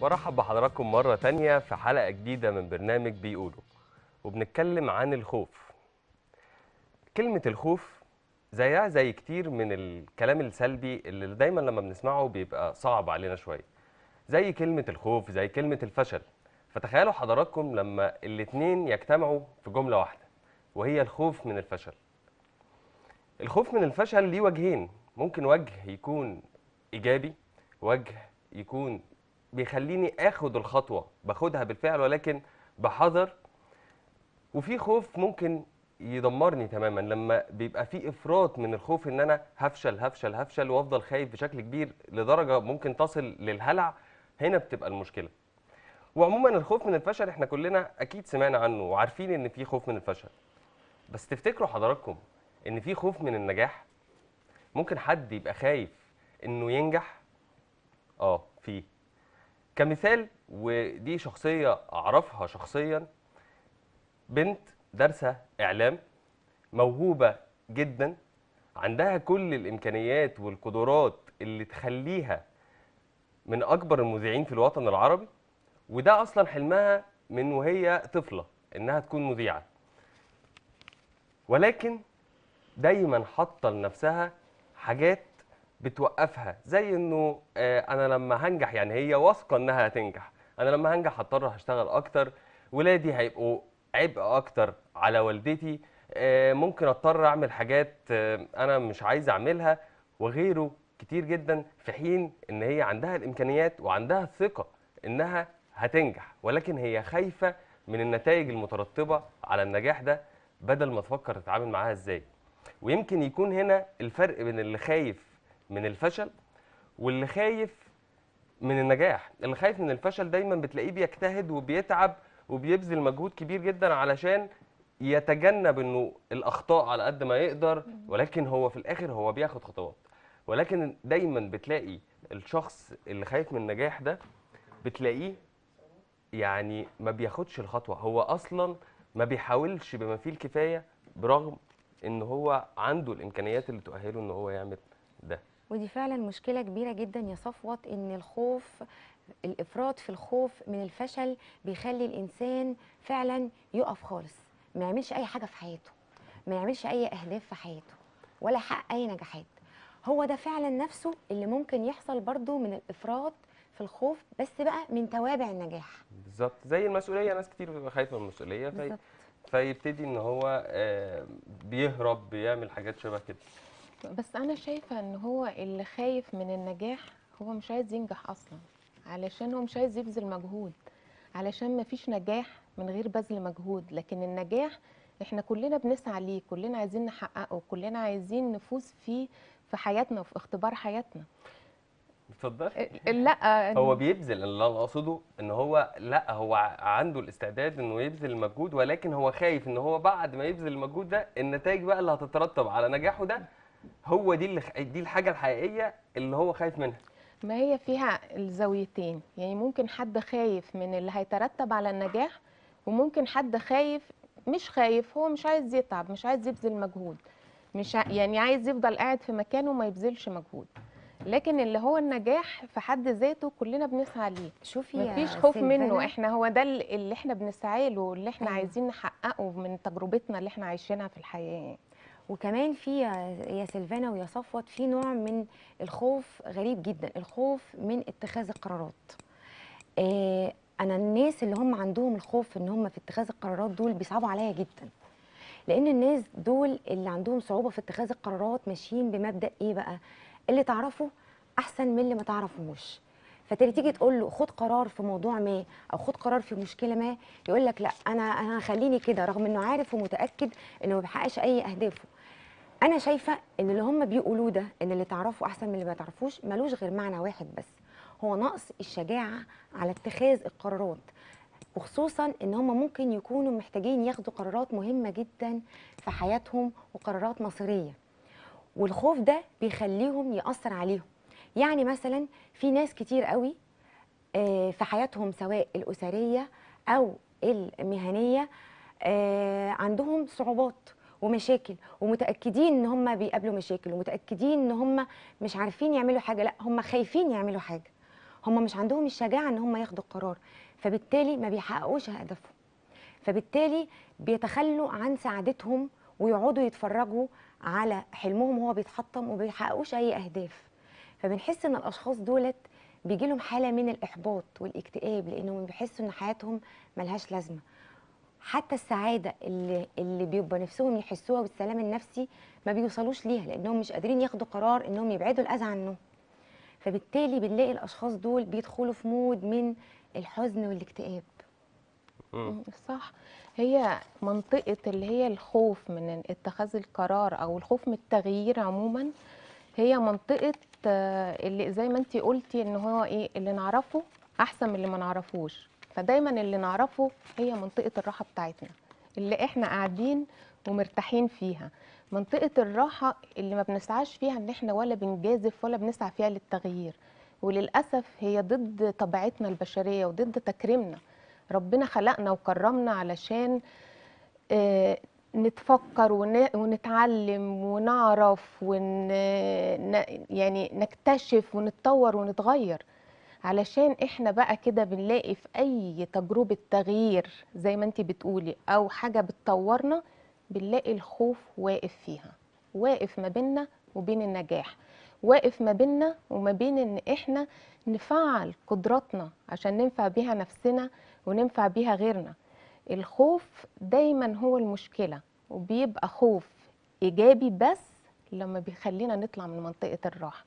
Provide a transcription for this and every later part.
برحب بحضراتكم مرة تانية في حلقة جديدة من برنامج بيقولوا وبنتكلم عن الخوف كلمة الخوف زيها زي كتير من الكلام السلبي اللي دايما لما بنسمعه بيبقى صعب علينا شوية زي كلمة الخوف زي كلمة الفشل فتخيلوا حضراتكم لما الاتنين يجتمعوا في جملة واحدة وهي الخوف من الفشل الخوف من الفشل ليه وجهين ممكن وجه يكون إيجابي وجه يكون بيخليني اخد الخطوه باخدها بالفعل ولكن بحذر وفي خوف ممكن يدمرني تماما لما بيبقى في افراط من الخوف ان انا هفشل هفشل هفشل وافضل خايف بشكل كبير لدرجه ممكن تصل للهلع هنا بتبقى المشكله وعموما الخوف من الفشل احنا كلنا اكيد سمعنا عنه وعارفين ان في خوف من الفشل بس تفتكروا حضراتكم ان في خوف من النجاح ممكن حد يبقى خايف انه ينجح اه في كمثال ودي شخصيه اعرفها شخصيا بنت دارسه اعلام موهوبه جدا عندها كل الامكانيات والقدرات اللي تخليها من اكبر المذيعين في الوطن العربي وده اصلا حلمها من وهي طفله انها تكون مذيعه ولكن دايما حاطه لنفسها حاجات بتوقفها زي انه آه، انا لما هنجح يعني هي واثقه انها هتنجح انا لما هنجح هضطر هشتغل اكتر ولادي هيبقوا عبء اكتر على والدتي آه، ممكن اضطر اعمل حاجات آه، انا مش عايز اعملها وغيره كتير جدا في حين ان هي عندها الامكانيات وعندها الثقه انها هتنجح ولكن هي خايفه من النتائج المترتبه على النجاح ده بدل ما تفكر تتعامل معاها ازاي ويمكن يكون هنا الفرق بين اللي خايف من الفشل واللي خايف من النجاح اللي خايف من الفشل دايما بتلاقيه بيجتهد وبيتعب وبيبذل مجهود كبير جدا علشان يتجنب انه الاخطاء على قد ما يقدر ولكن هو في الاخر هو بياخد خطوات ولكن دايما بتلاقي الشخص اللي خايف من النجاح ده بتلاقيه يعني ما بياخدش الخطوه هو اصلا ما بيحاولش بما فيه الكفايه برغم ان هو عنده الامكانيات اللي تؤهله ان هو يعمل ده ودي فعلا مشكله كبيره جدا يا صفوت ان الخوف الافراط في الخوف من الفشل بيخلي الانسان فعلا يقف خالص ما يعملش اي حاجه في حياته ما يعملش اي اهداف في حياته ولا يحقق اي نجاحات هو ده فعلا نفسه اللي ممكن يحصل برضو من الافراط في الخوف بس بقى من توابع النجاح بالظبط زي المسؤوليه ناس كتير بتبقى خايفه من المسؤوليه في... فيبتدي ان هو آه، بيهرب بيعمل حاجات شبه كده بس انا شايفه ان هو اللي خايف من النجاح هو مش عايز ينجح اصلا علشان هو مش عايز يبذل مجهود علشان مفيش نجاح من غير بذل مجهود لكن النجاح احنا كلنا بنسعى ليه كلنا عايزين نحققه كلنا عايزين نفوز فيه في حياتنا وفي اختبار حياتنا اتفضل لا هو بيبذل اللي انا اقصده ان هو لا هو عنده الاستعداد انه يبذل المجهود ولكن هو خايف ان هو بعد ما يبذل المجهود ده النتائج بقى اللي هتترتب على نجاحه ده هو دي اللي دي الحاجه الحقيقيه اللي هو خايف منها ما هي فيها الزاويتين يعني ممكن حد خايف من اللي هيترتب على النجاح وممكن حد خايف مش خايف هو مش عايز يتعب مش عايز يبذل مجهود مش يعني عايز يفضل قاعد في مكانه وما يبذلش مجهود لكن اللي هو النجاح في حد ذاته كلنا بنسعى ليه شوفي مفيش خوف منه احنا هو ده اللي احنا بنسعى له اللي احنا أيوه. عايزين نحققه من تجربتنا اللي احنا عايشينها في الحياه وكمان في يا سلفانا ويا صفوت في نوع من الخوف غريب جدا الخوف من اتخاذ القرارات آه انا الناس اللي هم عندهم الخوف ان هم في اتخاذ القرارات دول بيصعبوا عليا جدا لان الناس دول اللي عندهم صعوبه في اتخاذ القرارات ماشيين بمبدا ايه بقى اللي تعرفه احسن من اللي ما تعرفهوش فتيجي تيجي تقول له خد قرار في موضوع ما او خد قرار في مشكله ما يقول لك لا انا انا خليني كده رغم انه عارف ومتاكد انه ما بيحققش اي اهدافه انا شايفه ان اللي هم بيقولوه ده ان اللي تعرفه احسن من اللي ما تعرفوش ملوش غير معنى واحد بس هو نقص الشجاعه على اتخاذ القرارات وخصوصا ان هم ممكن يكونوا محتاجين ياخدوا قرارات مهمه جدا في حياتهم وقرارات مصيريه والخوف ده بيخليهم ياثر عليهم يعني مثلا في ناس كتير قوي آه، في حياتهم سواء الاسريه او المهنيه آه، عندهم صعوبات ومشاكل ومتاكدين ان هم بيقابلوا مشاكل ومتاكدين ان هم مش عارفين يعملوا حاجه لا هم خايفين يعملوا حاجه هم مش عندهم الشجاعه ان هم ياخدوا القرار فبالتالي ما بيحققوش هدفهم فبالتالي بيتخلوا عن سعادتهم ويقعدوا يتفرجوا على حلمهم وهو بيتحطم وما بيحققوش اي اهداف فبنحس ان الاشخاص دولت بيجي لهم حاله من الاحباط والاكتئاب لانهم بيحسوا ان حياتهم ملهاش لازمه حتى السعاده اللي اللي بيبقى نفسهم يحسوها والسلام النفسي ما بيوصلوش ليها لانهم مش قادرين ياخدوا قرار انهم يبعدوا الاذى عنهم فبالتالي بنلاقي الاشخاص دول بيدخلوا في مود من الحزن والاكتئاب صح هي منطقه اللي هي الخوف من اتخاذ القرار او الخوف من التغيير عموما هي منطقه آه، اللي زي ما انت قلتي ان هو ايه اللي نعرفه احسن من اللي ما نعرفوش فدايما اللي نعرفه هي منطقه الراحه بتاعتنا اللي احنا قاعدين ومرتاحين فيها منطقه الراحه اللي ما بنسعاش فيها ان احنا ولا بنجازف ولا بنسعى فيها للتغيير وللاسف هي ضد طبيعتنا البشريه وضد تكريمنا ربنا خلقنا وكرمنا علشان آه، نتفكر ونتعلم ونعرف ون... يعني نكتشف ونتطور ونتغير علشان احنا بقى كده بنلاقي في اي تجربه تغيير زي ما انت بتقولي او حاجه بتطورنا بنلاقي الخوف واقف فيها واقف ما بيننا وبين النجاح واقف ما بيننا وما بين ان احنا نفعل قدراتنا عشان ننفع بيها نفسنا وننفع بيها غيرنا الخوف دايما هو المشكله وبيبقى خوف ايجابي بس لما بيخلينا نطلع من منطقه الراحه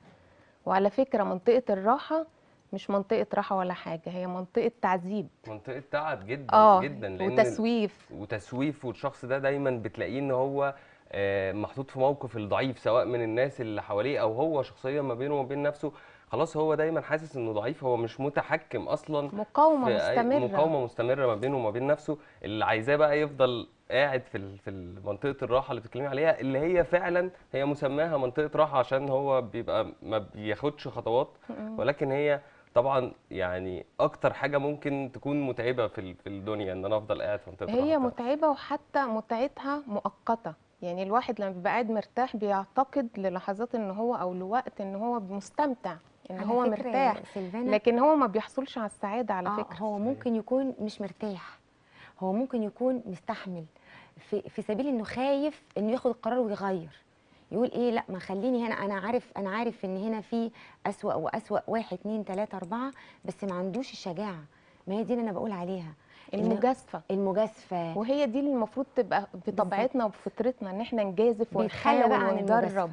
وعلى فكره منطقه الراحه مش منطقه راحه ولا حاجه هي منطقه تعذيب منطقه تعب جدا آه جدا لان وتسويف وتسويف والشخص ده دايما بتلاقيه ان هو آه، محطوط في موقف الضعيف سواء من الناس اللي حواليه او هو شخصيا ما بينه وما بين نفسه خلاص هو دايما حاسس انه ضعيف هو مش متحكم اصلا مقاومه مستمره مقاومه مستمره ما بينه وما بين نفسه اللي عايزاه بقى يفضل قاعد في في منطقه الراحه اللي بتتكلمي عليها اللي هي فعلا هي مسماها منطقه راحه عشان هو بيبقى ما بياخدش خطوات ولكن هي طبعا يعني اكتر حاجه ممكن تكون متعبه في في الدنيا ان انا افضل قاعد في منطقه هي متعبه وحتى متعتها مؤقته يعني الواحد لما بيبقى قاعد مرتاح بيعتقد للحظات ان هو او لوقت ان هو مستمتع ان هو مرتاح لكن هو ما بيحصلش على السعاده على آه فكره هو ممكن يكون مش مرتاح هو ممكن يكون مستحمل في, في سبيل انه خايف انه ياخد القرار ويغير يقول ايه لا ما خليني هنا انا عارف انا عارف ان هنا في اسوا واسوا واحد اتنين تلاته اربعه بس ما عندوش الشجاعه ما هي دي اللي انا بقول عليها المجازفه المجازفه وهي دي اللي المفروض تبقى بطبيعتنا وبفطرتنا ان احنا نجازف ونحاول وندرب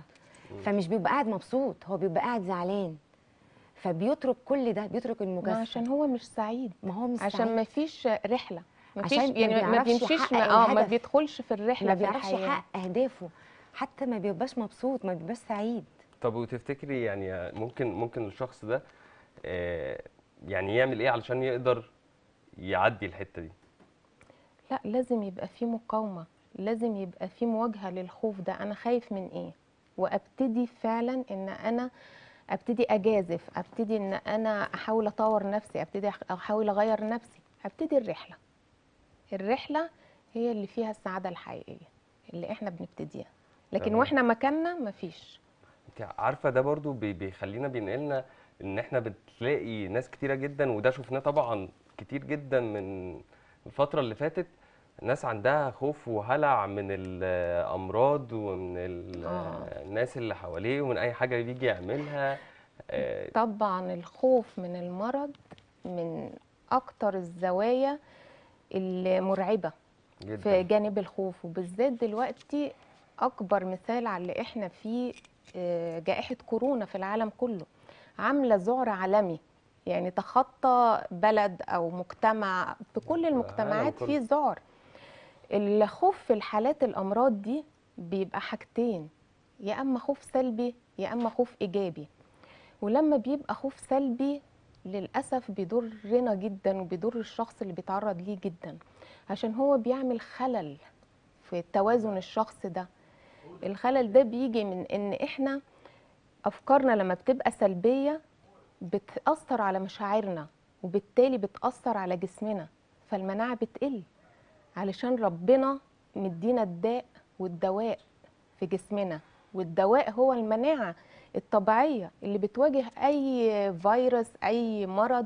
فمش بيبقى قاعد مبسوط هو بيبقى قاعد زعلان فبيترك كل ده بيترك المجازفه عشان هو مش سعيد ما هو مش عشان ما فيش رحله مفيش عشان يعني ما بيمشيش اه ما بيدخلش في الرحله ما بيعرفش يحقق اهدافه حتى ما بيبقاش مبسوط ما بيبقاش سعيد طب وتفتكري يعني ممكن ممكن الشخص ده آه، يعني يعمل ايه علشان يقدر يعدي الحته دي لا لازم يبقى في مقاومه لازم يبقى في مواجهه للخوف ده انا خايف من ايه وابتدي فعلا ان انا ابتدي اجازف ابتدي ان انا احاول اطور نفسي ابتدي احاول اغير نفسي ابتدي الرحله الرحله هي اللي فيها السعاده الحقيقيه اللي احنا بنبتديها لكن واحنا مكاننا مفيش انت عارفه ده برضو بيخلينا بينقلنا ان احنا بتلاقي ناس كتيره جدا وده شفناه طبعا كتير جدا من الفتره اللي فاتت ناس عندها خوف وهلع من الامراض ومن آه. الناس اللي حواليه ومن اي حاجه بيجي يعملها آه، طبعا الخوف من المرض من اكتر الزوايا المرعبه جداً. في جانب الخوف وبالذات دلوقتي اكبر مثال على اللي احنا فيه آه، جائحه كورونا في العالم كله عامله ذعر عالمي يعني تخطى بلد او مجتمع في كل المجتمعات في ذعر الخوف في الحالات الامراض دي بيبقى حاجتين يا اما خوف سلبي يا اما خوف ايجابي ولما بيبقى خوف سلبي للاسف بيضرنا جدا وبيضر الشخص اللي بيتعرض ليه جدا عشان هو بيعمل خلل في توازن الشخص ده الخلل ده بيجي من ان احنا افكارنا لما بتبقى سلبيه بتاثر على مشاعرنا وبالتالي بتاثر على جسمنا فالمناعه بتقل علشان ربنا مدينا الداء والدواء في جسمنا والدواء هو المناعه الطبيعيه اللي بتواجه اي فيروس اي مرض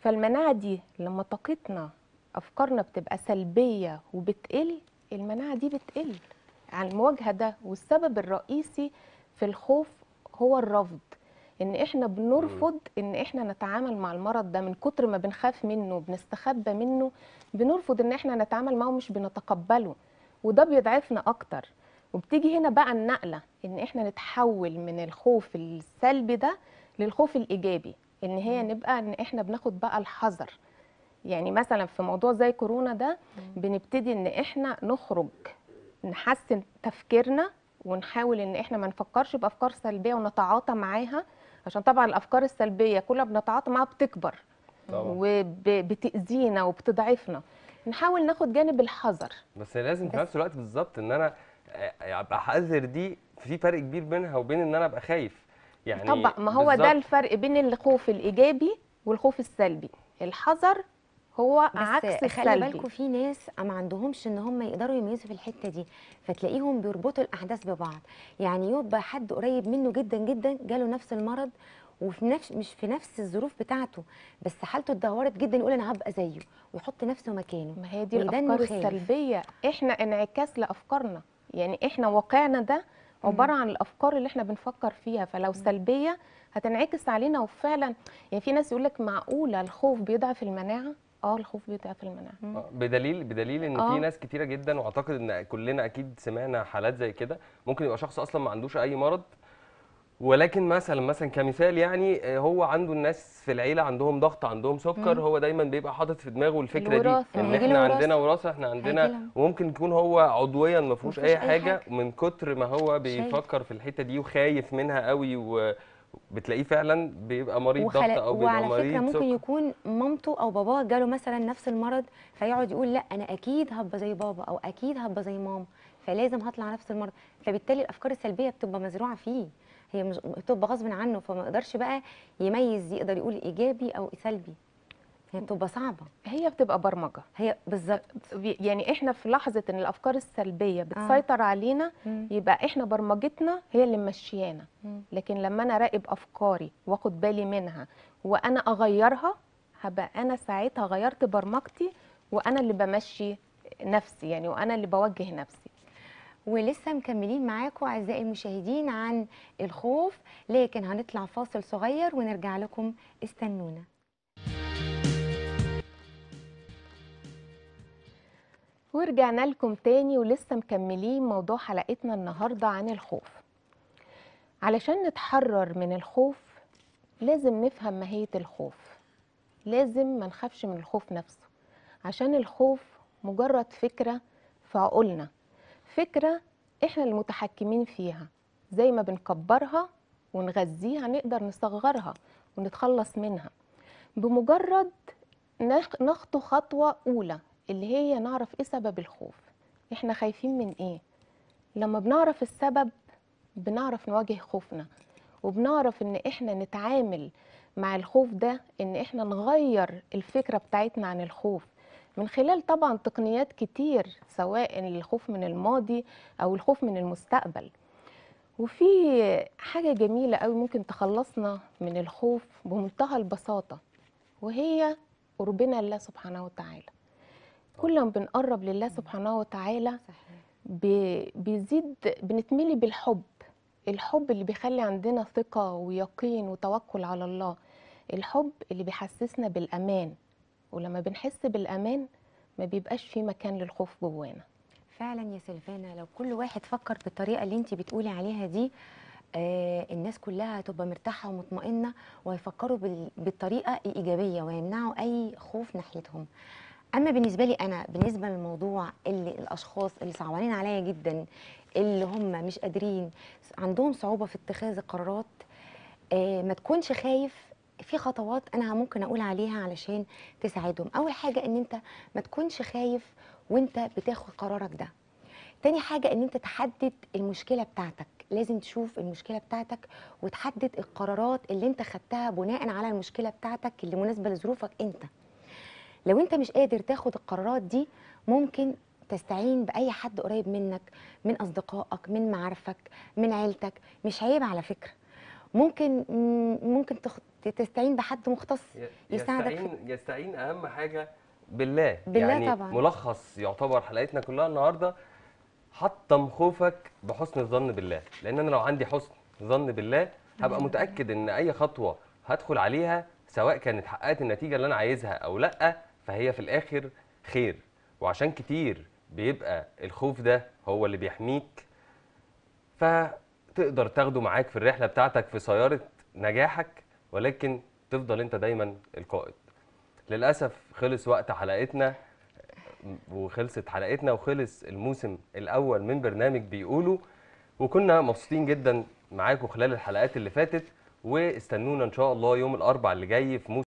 فالمناعه دي لما طاقتنا افكارنا بتبقى سلبيه وبتقل المناعه دي بتقل عن المواجهه ده والسبب الرئيسي في الخوف هو الرفض ان احنا بنرفض ان احنا نتعامل مع المرض ده من كتر ما بنخاف منه بنستخبى منه بنرفض ان احنا نتعامل معه مش بنتقبله وده بيضعفنا اكتر وبتيجي هنا بقى النقله ان احنا نتحول من الخوف السلبي ده للخوف الايجابي ان هي نبقى ان احنا بناخد بقى الحذر يعني مثلا في موضوع زي كورونا ده بنبتدي ان احنا نخرج نحسن تفكيرنا ونحاول ان احنا ما نفكرش بافكار سلبيه ونتعاطى معاها عشان طبعا الافكار السلبيه كل ما بنتعاطى معاها بتكبر وبتاذينا وبتضعفنا نحاول ناخد جانب الحذر بس لازم في نفس الوقت بالظبط ان انا آه، ابقى حذر دي في فرق كبير بينها وبين ان انا ابقى خايف يعني طبعا ما هو ده الفرق بين الخوف الايجابي والخوف السلبي الحذر هو عكس خلي بالكم في ناس ما عندهمش ان هم يقدروا يميزوا في الحته دي فتلاقيهم بيربطوا الاحداث ببعض يعني يبقى حد قريب منه جدا جدا جاله نفس المرض وفي نفس مش في نفس الظروف بتاعته بس حالته اتدهورت جدا يقول انا هبقى زيه ويحط نفسه مكانه ما هي دي الافكار السلبيه احنا انعكاس لافكارنا يعني احنا واقعنا ده عباره عن الافكار اللي احنا بنفكر فيها فلو سلبيه هتنعكس علينا وفعلا يعني في ناس يقول لك معقوله الخوف بيضعف المناعه اه الخوف بيضعف المناعه آه، بدليل بدليل ان في آه. ناس كتيره جدا واعتقد ان كلنا اكيد سمعنا حالات زي كده ممكن يبقى شخص اصلا ما عندوش اي مرض ولكن مثلا مثلا كمثال يعني آه، هو عنده الناس في العيله عندهم ضغط عندهم سكر مم. هو دايما بيبقى حاطط في دماغه الفكره دي ان احنا الوراثة. عندنا وراثه احنا عندنا وممكن يكون هو عضويا ما فيهوش اي حاجه من كتر ما هو بيفكر في الحته دي وخايف منها قوي و... بتلاقيه فعلا بيبقى مريض وخل... ضغط او بيبقى وعلى مريض فكره ممكن سكر. يكون مامته او باباه جاله مثلا نفس المرض فيقعد يقول لا انا اكيد هبقى زي بابا او اكيد هبقى زي ماما فلازم هطلع نفس المرض فبالتالي الافكار السلبيه بتبقى مزروعه فيه هي مش... بتبقى غصب عنه فما يقدرش بقى يميز يقدر يقول ايجابي او سلبي هي بتبقى صعبه هي بتبقى برمجه هي بالظبط يعني احنا في لحظه ان الافكار السلبيه آه. بتسيطر آه. علينا مم. يبقى احنا برمجتنا هي اللي ممشيانا لكن لما انا اراقب افكاري واخد بالي منها وانا اغيرها هبقى انا ساعتها غيرت برمجتي وانا اللي بمشي نفسي يعني وانا اللي بوجه نفسي ولسه مكملين معاكم اعزائي المشاهدين عن الخوف لكن هنطلع فاصل صغير ونرجع لكم استنونا ورجعنا لكم تاني ولسه مكملين موضوع حلقتنا النهاردة عن الخوف علشان نتحرر من الخوف لازم نفهم ماهية الخوف لازم ما نخافش من الخوف نفسه عشان الخوف مجرد فكرة في عقولنا فكرة احنا المتحكمين فيها زي ما بنكبرها ونغذيها نقدر نصغرها ونتخلص منها بمجرد نخطو خطوة أولى اللي هي نعرف ايه سبب الخوف احنا خايفين من ايه لما بنعرف السبب بنعرف نواجه خوفنا وبنعرف ان احنا نتعامل مع الخوف ده ان احنا نغير الفكره بتاعتنا عن الخوف من خلال طبعا تقنيات كتير سواء الخوف من الماضي او الخوف من المستقبل وفي حاجه جميله قوي ممكن تخلصنا من الخوف بمنتهى البساطه وهي قربنا الله سبحانه وتعالى كل ما بنقرب لله سبحانه وتعالى بيزيد بنتملي بالحب الحب اللي بيخلي عندنا ثقة ويقين وتوكل على الله الحب اللي بيحسسنا بالأمان ولما بنحس بالأمان ما بيبقاش في مكان للخوف جوانا فعلا يا سلفانا لو كل واحد فكر بالطريقة اللي انت بتقولي عليها دي آه الناس كلها هتبقى مرتاحة ومطمئنة ويفكروا بالطريقة الإيجابية ويمنعوا أي خوف ناحيتهم اما بالنسبه لي انا بالنسبه للموضوع اللي الاشخاص اللي صعبانين عليا جدا اللي هم مش قادرين عندهم صعوبه في اتخاذ القرارات آه، ما تكونش خايف في خطوات انا ممكن اقول عليها علشان تساعدهم اول حاجه ان انت ما تكونش خايف وانت بتاخد قرارك ده تاني حاجه ان انت تحدد المشكله بتاعتك لازم تشوف المشكله بتاعتك وتحدد القرارات اللي انت خدتها بناء على المشكله بتاعتك اللي مناسبه لظروفك انت لو انت مش قادر تاخد القرارات دي ممكن تستعين باي حد قريب منك من اصدقائك من معارفك من عيلتك مش عيب على فكره ممكن ممكن تستعين بحد مختص يساعدك يستعين يستعين اهم حاجه بالله بالله يعني طبعا ملخص يعتبر حلقتنا كلها النهارده حطم خوفك بحسن الظن بالله لان انا لو عندي حسن ظن بالله هبقى متاكد ان اي خطوه هدخل عليها سواء كانت حققت النتيجه اللي انا عايزها او لا فهي في الاخر خير وعشان كتير بيبقى الخوف ده هو اللي بيحميك فتقدر تاخده معاك في الرحله بتاعتك في سياره نجاحك ولكن تفضل انت دايما القائد للاسف خلص وقت حلقتنا وخلصت حلقتنا وخلص الموسم الاول من برنامج بيقولوا وكنا مبسوطين جدا معاكم خلال الحلقات اللي فاتت واستنونا ان شاء الله يوم الاربع اللي جاي في موسم